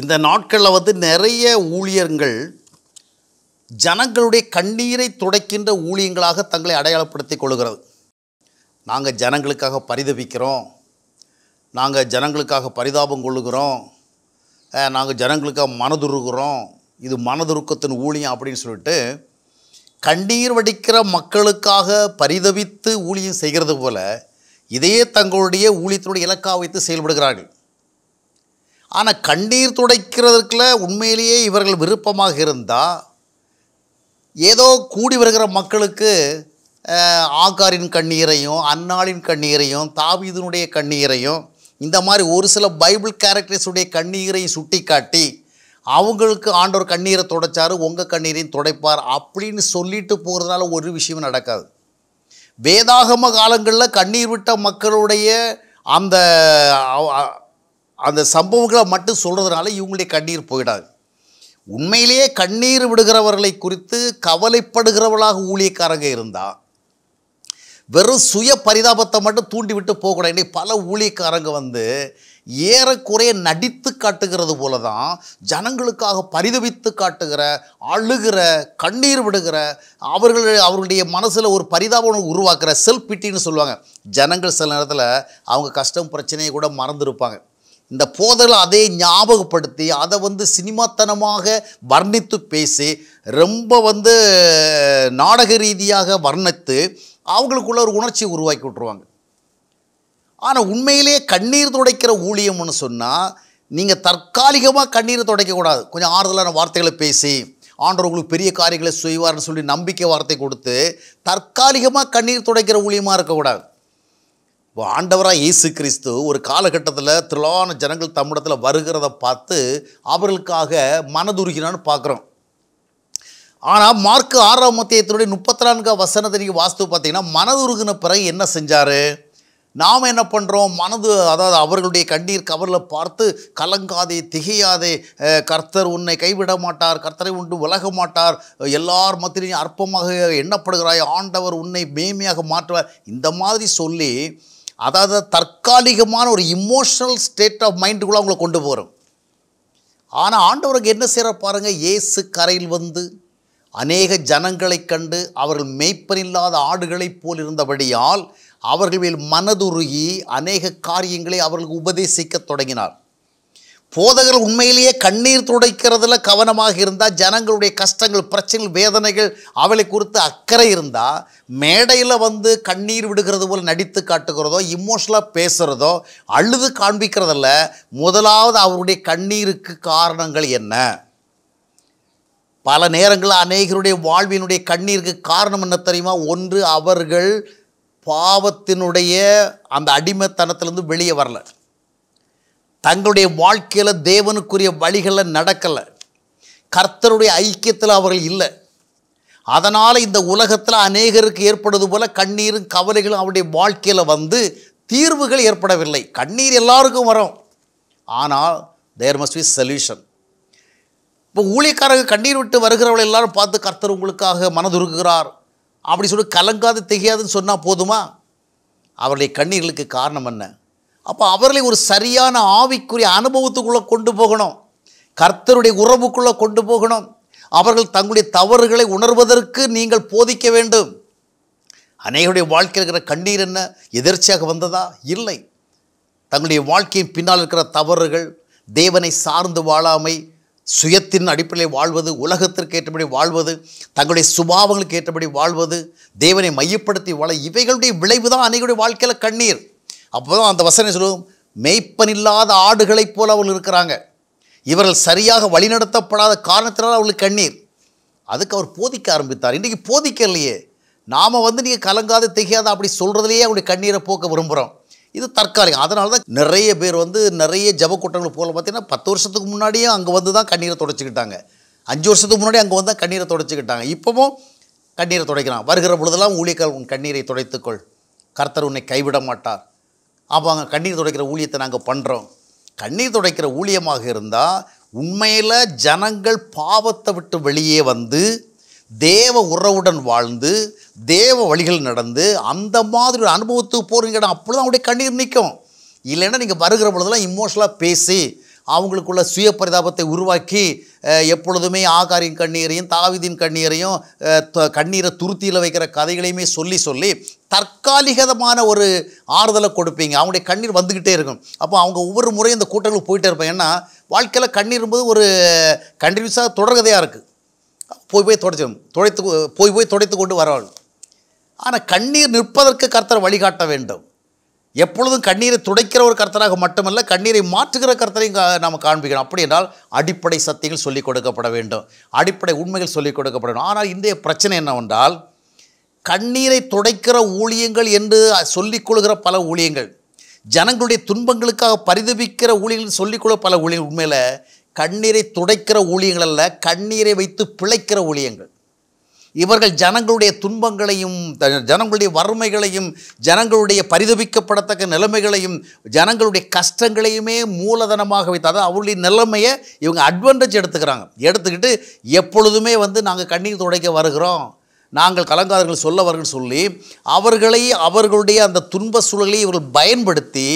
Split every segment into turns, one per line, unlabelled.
இந்த நாட்களில் வந்து நிறைய ஊழியர்கள் ஜனங்களுடைய கண்ணீரை துடைக்கின்ற ஊழியங்களாக தங்களை அடையாளப்படுத்தி கொள்கிறது நாங்கள் ஜனங்களுக்காக பரிதவிக்கிறோம் நாங்கள் ஜனங்களுக்காக பரிதாபம் கொள்ளுகிறோம் நாங்கள் ஜனங்களுக்காக மனதுருகிறோம் இது மனதுருக்கத்தின் ஊழியம் அப்படின்னு சொல்லிட்டு கண்ணீர் வடிக்கிற மக்களுக்காக பரிதவித்து ஊழியம் செய்கிறது போல் இதையே தங்களுடைய ஊழியத்தினுடைய இலக்காக வைத்து செயல்படுகிறார்கள் ஆனால் கண்ணீர் துடைக்கிறதுக்குள்ள உண்மையிலேயே இவர்கள் விருப்பமாக இருந்தால் ஏதோ கூடி வருகிற மக்களுக்கு ஆகாரின் கண்ணீரையும் அன்னாளின் கண்ணீரையும் தாவிதனுடைய கண்ணீரையும் இந்த மாதிரி ஒரு சில பைபிள் கேரக்டர்ஸுடைய கண்ணீரையும் சுட்டி காட்டி அவங்களுக்கு ஆண்டவர் கண்ணீரை துடைச்சார் உங்கள் கண்ணீரையும் துடைப்பார் அப்படின்னு சொல்லிட்டு போகிறதுனால ஒரு விஷயம் நடக்காது வேதாகம காலங்களில் கண்ணீர் விட்ட மக்களுடைய அந்த அந்த சம்பவங்களை மட்டும் சொல்கிறதுனால இவங்களுடைய கண்ணீர் போயிடாது உண்மையிலேயே கண்ணீர் விடுகிறவர்களை குறித்து கவலைப்படுகிறவர்களாக ஊழியக்காரங்க இருந்தால் வெறும் சுய பரிதாபத்தை மட்டும் தூண்டிவிட்டு போகக்கூடாது இன்றைக்கி பல ஊழியக்காரங்க வந்து ஏறக்குறைய நடித்து காட்டுகிறது போல தான் ஜனங்களுக்காக பரிதவித்து காட்டுகிற அழுகிற கண்ணீர் விடுகிற அவர்கள் அவர்களுடைய மனசில் ஒரு பரிதாபம் உருவாக்குற செல்ஃப் பிட்டின்னு சொல்லுவாங்க ஜனங்கள் சில நேரத்தில் அவங்க கஷ்டம் பிரச்சனையை கூட மறந்துருப்பாங்க இந்த போதலை அதே ஞாபகப்படுத்தி அதை வந்து சினிமாத்தனமாக வர்ணித்து பேசி ரொம்ப வந்து நாடக ரீதியாக வர்ணித்து அவங்களுக்குள்ள ஒரு உணர்ச்சியை உருவாக்கி விட்ருவாங்க ஆனால் உண்மையிலேயே கண்ணீர் துடைக்கிற ஊழியம்னு சொன்னால் நீங்கள் தற்காலிகமாக கண்ணீர் துடைக்கக்கூடாது கொஞ்சம் ஆறுதலான வார்த்தைகளை பேசி ஆண்டவர்களுக்கு பெரிய காரியங்களை செய்வார்னு சொல்லி நம்பிக்கை வார்த்தை கொடுத்து தற்காலிகமாக கண்ணீர் துடைக்கிற ஊழியமாக இருக்கக்கூடாது ஆண்டவராக இயேசு கிறிஸ்து ஒரு காலகட்டத்தில் திருளான ஜனங்கள் தமிழத்தில் வருகிறத பார்த்து அவர்களுக்காக மனதுருகினான்னு பார்க்குறோம் ஆனால் மார்க் ஆறாம் மத்தியத்தினுடைய முப்பத்தி நான்காம் வசனத்தை நீங்கள் வாஸ்து பார்த்தீங்கன்னா மனதுருகின பிறகு என்ன செஞ்சார் நாம் என்ன பண்ணுறோம் மனது அதாவது அவர்களுடைய கண்ணீர் கவரில் பார்த்து கலங்காதே திகையாதே கர்த்தர் உன்னை கைவிட மாட்டார் கர்த்தரை உண்டு விலக மாட்டார் எல்லார் மத்திலையும் அற்பமாக எண்ணப்படுகிறாய் ஆண்டவர் உன்னை மேமையாக மாற்றுவார் இந்த மாதிரி சொல்லி அதாவது தற்காலிகமான ஒரு இமோஷனல் ஸ்டேட் ஆஃப் மைண்டுக்குள்ள அவங்கள கொண்டு போகிறோம் ஆனால் ஆண்டவருக்கு என்ன செய்கிற பாருங்கள் இயேசு கரையில் வந்து அநேக ஜனங்களை கண்டு அவர்கள் மெய்ப்பனில்லாத ஆடுகளைப் போல் இருந்தபடியால் அவர்கள் மேல் மனதுருகி அநேக காரியங்களை அவர்களுக்கு உபதேசிக்கத் தொடங்கினார் போதகர் உண்மையிலேயே கண்ணீர் துடைக்கிறதுல கவனமாக இருந்தால் ஜனங்களுடைய கஷ்டங்கள் பிரச்சனைகள் வேதனைகள் அவளை குறித்து அக்கறை இருந்தால் மேடையில் வந்து கண்ணீர் விடுகிறது போல் நடித்து காட்டுகிறதோ இமோஷனலாக பேசுகிறதோ அழுது காண்பிக்கிறதில்ல முதலாவது அவருடைய கண்ணீருக்கு காரணங்கள் என்ன பல நேரங்களில் அநேகருடைய வாழ்வினுடைய கண்ணீருக்கு காரணம் என்ன தெரியுமா ஒன்று அவர்கள் பாவத்தினுடைய அந்த அடிமைத்தனத்திலேருந்து வெளியே வரலை தங்களுடைய வாழ்க்கையில் தேவனுக்குரிய வழிகளில் நடக்கலை கர்த்தருடைய ஐக்கியத்தில் அவர்கள் இல்லை அதனால் இந்த உலகத்தில் அநேகருக்கு ஏற்படுவது போல் கண்ணீரும் கவலைகளும் அவருடைய வாழ்க்கையில் வந்து தீர்வுகள் ஏற்படவில்லை கண்ணீர் எல்லாருக்கும் வரும் ஆனால் தேர் மஸ்ட் பி சொல்யூஷன் இப்போ ஊழியக்காரர்கள் கண்ணீர் விட்டு வருகிறவர்கள் எல்லாரும் பார்த்து கர்த்தர் உங்களுக்காக மனதுருக்குகிறார் அப்படி சொல்லி கலங்காது திகையாதுன்னு சொன்னால் போதுமா அவருடைய கண்ணீர்களுக்கு காரணம் என்ன அப்போ அவர்களை ஒரு சரியான ஆவிக்குரிய அனுபவத்துக்குள்ளே கொண்டு போகணும் கர்த்தருடைய உறவுக்குள்ளே கொண்டு போகணும் அவர்கள் தங்களுடைய தவறுகளை உணர்வதற்கு நீங்கள் போதிக்க வேண்டும் அநேகருடைய வாழ்க்கையில் இருக்கிற கண்ணீர் என்ன எதிர்ச்சியாக வந்ததா இல்லை தங்களுடைய வாழ்க்கையின் பின்னால் இருக்கிற தவறுகள் தேவனை சார்ந்து வாழாமை சுயத்தின் அடிப்படையில் வாழ்வது உலகத்திற்கு ஏற்றபடி வாழ்வது தங்களுடைய சுபாவங்களுக்கு ஏற்றபடி வாழ்வது தேவனை மையப்படுத்தி வாழ இவைகளுடைய விளைவு தான் அநேகருடைய வாழ்க்கையில் கண்ணீர் அப்போ தான் அந்த வசனம் சொல்லுவோம் மெய்ப்பனில்லாத ஆடுகளைப் போல் அவள் இருக்கிறாங்க இவர்கள் சரியாக வழிநடத்தப்படாத காரணத்தினால் அவளுக்கு கண்ணீர் அதுக்கு அவர் போதிக்க ஆரம்பித்தார் இன்றைக்கி போதிக்கலையே நாம் வந்து நீங்கள் கலங்காத திகையாத அப்படி சொல்கிறதுலையே அவங்களுடைய கண்ணீரை போக்க விரும்புகிறோம் இது தற்காலிகம் அதனால தான் நிறைய பேர் வந்து நிறைய ஜப கூட்டங்கள் போல பார்த்தீங்கன்னா பத்து வருஷத்துக்கு முன்னாடியும் அங்கே வந்து தான் கண்ணீரை தொடச்சிக்கிட்டாங்க அஞ்சு வருஷத்துக்கு முன்னாடி அங்கே வந்து கண்ணீரை தொடச்சிக்கிட்டாங்க இப்போவும் கண்ணீரை துடைக்கிறான் வருகிற பொழுதெல்லாம் ஊழியர்கள் உன் கண்ணீரை துடைத்துக்கொள் கர்த்தர் உன்னை கைவிட மாட்டார் அவங்க கண்ணீர் துடைக்கிற ஊழியத்தை நாங்கள் பண்ணுறோம் கண்ணீர் துடைக்கிற ஊழியமாக இருந்தால் உண்மையில் ஜனங்கள் பாவத்தை விட்டு வெளியே வந்து தேவ உறவுடன் வாழ்ந்து தேவ வழிகள் நடந்து அந்த மாதிரி ஒரு அனுபவத்துக்கு போகிறீங்க அப்படி தான் அப்படியே கண்ணீர் நிற்கும் இல்லைன்னா நீங்கள் வருகிற பொழுதுலாம் இமோஷனலாக பேசி அவங்களுக்குள்ள சுய பரிதாபத்தை உருவாக்கி எப்பொழுதுமே ஆகாரின் கண்ணீரையும் தாவிதின் கண்ணீரையும் கண்ணீரை துருத்தியில் வைக்கிற கதைகளையுமே சொல்லி சொல்லி தற்காலிகமான ஒரு ஆறுதலை கொடுப்பீங்க அவங்களுடைய கண்ணீர் வந்துக்கிட்டே இருக்கும் அப்போ அவங்க ஒவ்வொரு முறையும் இந்த கூட்டங்கள் போயிட்டே இருப்பேன் ஏன்னா வாழ்க்கையில் கண்ணீரும்போது ஒரு கண்டினியூஸாக தொடர்கதையாக இருக்குது போய் போய் துடைச்சிடும் துடைத்து போய் போய் துடைத்து கொண்டு வரவாள் ஆனால் கண்ணீர் நிற்பதற்கு கருத்தரை வழிகாட்ட வேண்டும் எப்பொழுதும் கண்ணீரை துடைக்கிற ஒரு கர்த்தராக மட்டுமல்ல கண்ணீரை மாற்றுகிற கர்த்தரையும் நாம் காண்பிக்கணும் அப்படி என்றால் அடிப்படை சத்தியங்கள் சொல்லிக் கொடுக்கப்பட வேண்டும் அடிப்படை உண்மைகள் சொல்லிக் கொடுக்கப்பட வேண்டும் ஆனால் இந்திய பிரச்சனை என்னவென்றால் கண்ணீரை துடைக்கிற ஊழியங்கள் என்று சொல்லிக்கொள்கிற பல ஊழியங்கள் ஜனங்களுடைய துன்பங்களுக்காக பரிதவிக்கிற ஊழியர்கள் சொல்லிக்கொள்ள பல ஊழியர்கள் உண்மையில் கண்ணீரை துடைக்கிற ஊழியங்கள் அல்ல கண்ணீரை வைத்து பிழைக்கிற ஊழியங்கள் இவர்கள் ஜனங்களுடைய துன்பங்களையும் ஜனங்களுடைய வறுமைகளையும் ஜனங்களுடைய பரிதபிக்கப்படத்தக்க நிலைமைகளையும் ஜனங்களுடைய கஷ்டங்களையுமே மூலதனமாக வைத்து அதாவது அவருடைய நிலைமையை இவங்க அட்வான்டேஜ் எடுத்துக்கிறாங்க எடுத்துக்கிட்டு எப்பொழுதுமே வந்து நாங்கள் கண்ணீர் துடைக்க வருகிறோம் நாங்கள் கலங்காரர்கள் சொல்ல சொல்லி அவர்களை அவர்களுடைய அந்த துன்ப சூழலை இவர்கள் பயன்படுத்தி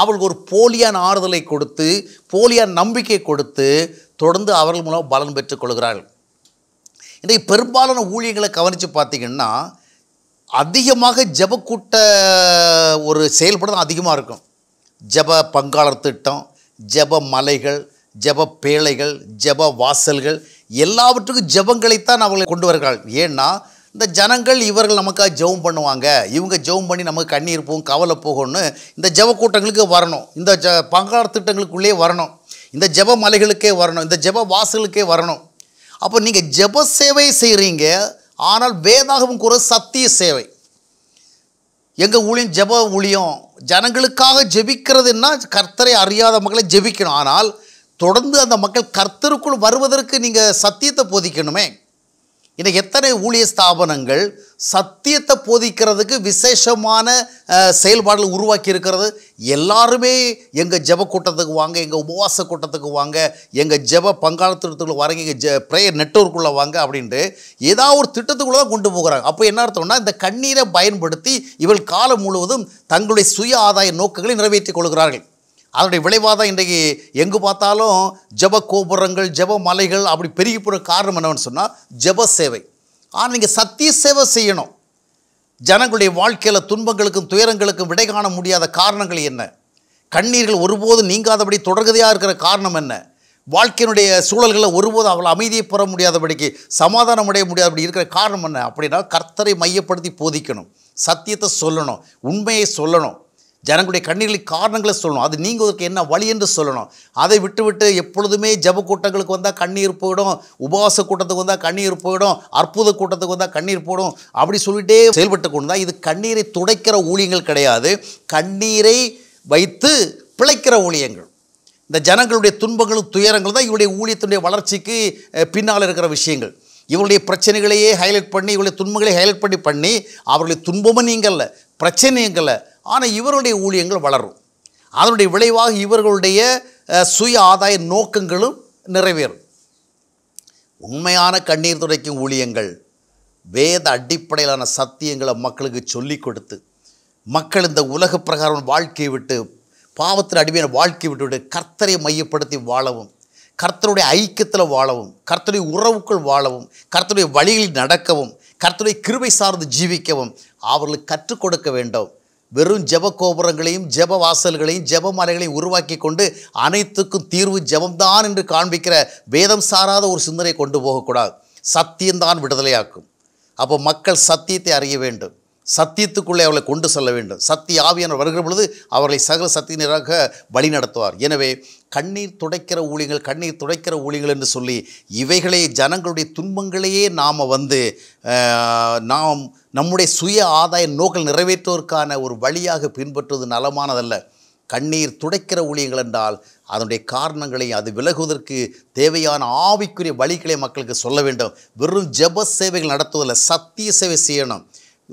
அவர்களுக்கு ஒரு போலியான ஆறுதலை கொடுத்து போலியான் நம்பிக்கை கொடுத்து தொடர்ந்து அவர்கள் மூலம் பலன் பெற்றுக்கொள்கிறார்கள் இன்றைக்கு பெரும்பாலான ஊழியங்களை கவனித்து பார்த்திங்கன்னா அதிகமாக ஜபக்கூட்ட ஒரு செயல்பட அதிகமாக இருக்கும் ஜப பங்காளர் திட்டம் ஜப மலைகள் ஜப பேழைகள் ஜப வாசல்கள் எல்லாவற்றுக்கும் ஜபங்களைத்தான் அவங்களை கொண்டு வருகிறாள் ஏன்னா இந்த ஜனங்கள் இவர்கள் நமக்காக ஜெபம் பண்ணுவாங்க இவங்க ஜெபம் பண்ணி நமக்கு கண்ணீர் போகும் கவலை போகும்னு இந்த ஜப கூட்டங்களுக்கு வரணும் இந்த ஜ பங்காளர் திட்டங்களுக்குள்ளேயே வரணும் இந்த ஜப மலைகளுக்கே வரணும் இந்த ஜப வாசலுக்கே வரணும் அப்போ நீங்கள் ஜப சேவை செய்கிறீங்க ஆனால் வேதாகவும் கூற சத்திய சேவை எங்கள் ஊழியம் ஜப ஊழியம் ஜனங்களுக்காக ஜெபிக்கிறதுன்னா கர்த்தரை அறியாத மக்களை ஜெபிக்கணும் ஆனால் தொடர்ந்து அந்த மக்கள் கர்த்தருக்குள் வருவதற்கு நீங்கள் சத்தியத்தை போதிக்கணுமே இன்னைக்கு எத்தனை ஊழிய ஸ்தாபனங்கள் சத்தியத்தை போதிக்கிறதுக்கு விசேஷமான செயல்பாடுகள் உருவாக்கி இருக்கிறது எல்லாருமே எங்கள் ஜெப கூட்டத்துக்கு வாங்க எங்கள் உபவாச கூட்டத்துக்கு வாங்க எங்கள் ஜெப பங்காளத்துக்குள்ளே வரங்க எங்கள் ஜெ ப்ரேயர் நெட்ஒர்க்குள்ளே வாங்க அப்படின்ட்டு ஏதாவது ஒரு திட்டத்துக்குள்ளே தான் கொண்டு போகிறாங்க அப்போ என்ன அர்த்தம்னா இந்த கண்ணீரை பயன்படுத்தி இவள் காலம் முழுவதும் தங்களுடைய சுய ஆதாய நோக்கங்களை நிறைவேற்றிக் கொள்கிறார்கள் அதனுடைய விளைவாக தான் இன்றைக்கு எங்கே பார்த்தாலும் ஜப கோபுரங்கள் ஜப மலைகள் அப்படி பெருகி போகிற காரணம் என்னவென்னு சொன்னால் ஜப சேவை ஆனால் நீங்கள் சத்திய சேவை செய்யணும் ஜனங்களுடைய வாழ்க்கையில் துன்பங்களுக்கும் துயரங்களுக்கும் விடை காண முடியாத காரணங்கள் என்ன கண்ணீர்கள் ஒருபோதும் நீங்காதபடி தொடர்கதையாக இருக்கிற காரணம் என்ன வாழ்க்கையினுடைய சூழல்களை ஒருபோதும் அவளை அமைதியை பெற முடியாதபடிக்கு சமாதானம் அடைய முடியாதபடி இருக்கிற காரணம் என்ன அப்படின்னா கர்த்தரை மையப்படுத்தி போதிக்கணும் சத்தியத்தை சொல்லணும் உண்மையை சொல்லணும் ஜனங்களுடைய கண்ணீர்களின் காரணங்களை சொல்லணும் அது நீங்குவதற்கு என்ன வழி என்று சொல்லணும் அதை விட்டுவிட்டு எப்பொழுதுமே ஜப கூட்டங்களுக்கு வந்தால் கண்ணீர் போயிடும் உபவாச கூட்டத்துக்கு வந்தால் கண்ணீர் போயிடும் அற்புத கூட்டத்துக்கு வந்தால் கண்ணீர் போயிடும் அப்படி சொல்லிட்டே செயல்பட்டு கொண்டு தான் இது கண்ணீரை துடைக்கிற ஊழியங்கள் கிடையாது கண்ணீரை வைத்து பிழைக்கிற ஊழியங்கள் இந்த ஜனங்களுடைய துன்பங்களும் துயரங்கள் தான் இவருடைய ஊழியத்தினுடைய வளர்ச்சிக்கு பின்னால் இருக்கிற விஷயங்கள் இவருடைய பிரச்சனைகளையே ஹைலைட் பண்ணி இவருடைய துன்பங்களை ஹைலைட் பண்ணி பண்ணி அவர்களுடைய துன்பமும் நீங்கள் பிரச்சனை நீங்கல்ல ஆனால் இவருடைய ஊழியங்கள் வளரும் அதனுடைய விளைவாக இவர்களுடைய சுய ஆதாய நோக்கங்களும் நிறைவேறும் உண்மையான கண்ணீர் துடைக்கும் ஊழியங்கள் வேத அடிப்படையிலான சத்தியங்களை மக்களுக்கு சொல்லிக் கொடுத்து மக்கள் இந்த உலக பிரகாரம் வாழ்க்கையை விட்டு பாவத்தில் அடிமையான வாழ்க்கையை விட்டு விட்டு கர்த்தரை மையப்படுத்தி வாழவும் கர்த்தருடைய ஐக்கியத்தில் வாழவும் கர்த்தருடைய உறவுக்குள் வாழவும் கர்த்தருடைய வழிகளில் நடக்கவும் கர்த்தருடைய கிருபை சார்ந்து ஜீவிக்கவும் அவர்களுக்கு கற்றுக் கொடுக்க வேண்டும் வெறும் ஜப கோபுரங்களையும் ஜப வாசல்களையும் ஜப மலைகளையும் உருவாக்கி கொண்டு அனைத்துக்கும் தீர்வு ஜபம்தான் என்று காண்பிக்கிற வேதம் சாராத ஒரு சிந்தனை கொண்டு போகக்கூடாது சத்தியம்தான் விடுதலையாக்கும் அப்போ மக்கள் சத்தியத்தை அறிய வேண்டும் சத்தியத்துக்குள்ளே அவளை கொண்டு செல்ல வேண்டும் சத்திய ஆவியான வருகிற பொழுது அவர்களை சகல சத்தியினராக வழி நடத்துவார் எனவே கண்ணீர் துடைக்கிற ஊழியர்கள் கண்ணீர் துடைக்கிற ஊழியர்கள் என்று சொல்லி இவைகளே ஜனங்களுடைய துன்பங்களையே நாம் வந்து நாம் நம்முடைய சுய ஆதாய நோக்கல் நிறைவேற்றுவதற்கான ஒரு வழியாக பின்பற்றுவது நலமானதல்ல கண்ணீர் துடைக்கிற ஊழியர்கள் என்றால் அதனுடைய காரணங்களை அது விலகுவதற்கு தேவையான ஆவிக்குரிய வழிகளை மக்களுக்கு சொல்ல வேண்டும் வெறும் ஜப சேவைகள் நடத்துவதில் சத்திய சேவை செய்யணும்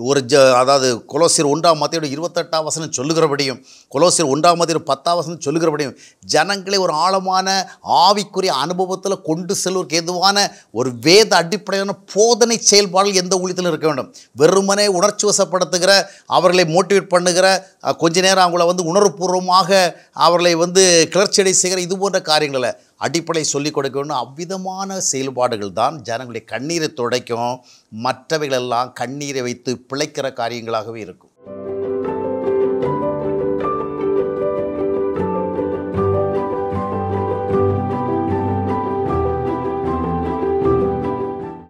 ஒரு ஜ அதாவது கொலோசியர் ஒன்றாம் மத்தியோட இருபத்தெட்டாம் வசனம் சொல்லுகிறபடியும் கொலோசியர் ஒன்றாம் மத்தியோட பத்தாம் வசனம் சொல்லுகிறபடியும் ஜனங்களை ஒரு ஆழமான ஆவிக்குரிய அனுபவத்தில் கொண்டு செல்வதற்கு எதுவான ஒரு வேத அடிப்படையான போதனை செயல்பாடுகள் எந்த ஊழியத்தில் இருக்க வேண்டும் வெறுமனே உணர்ச்சி வசப்படுத்துகிற அவர்களை மோட்டிவேட் பண்ணுகிற கொஞ்ச நேரம் அவங்கள வந்து உணர்வுபூர்வமாக அவர்களை வந்து கிளர்ச்சியடை செய்கிற இது போன்ற காரியங்களில் அடிப்படை சொல்லிக் கொடுக்கணும்னு அவ்விதமான செயல்பாடுகள் தான் ஜனங்களுடைய கண்ணீரை துடைக்கும் மற்றவைகளெல்லாம் கண்ணீரை வைத்து பிழைக்கிற காரியங்களாகவே இருக்கும்